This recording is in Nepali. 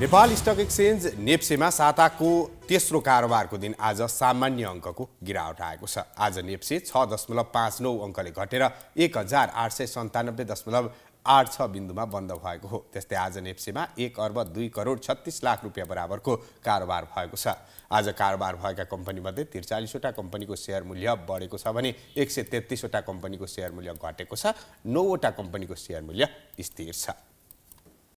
नेपाल स्टक एक्सचेन्ज नेप्सेमा साताको तेस्रो कारोबारको दिन आज सामान्य अङ्कको गिरावट आएको छ आज नेप्से छ दशमलव पाँच नौ अङ्कले घटेर एक हजार आठ सय सन्तानब्बे दशमलव आठ छ बिन्दुमा बन्द भएको हो त्यस्तै आज नेप्सेमा एक अर्ब दुई करोड छत्तिस लाख रुपियाँ बराबरको कारोबार भएको छ आज कारोबार भएका कम्पनीमध्ये त्रिचालिसवटा कम्पनीको सेयर मूल्य बढेको छ भने एक सय तेत्तिसवटा कम्पनीको सेयर मूल्य घटेको छ नौवटा कम्पनीको सेयर मूल्य स्थिर छ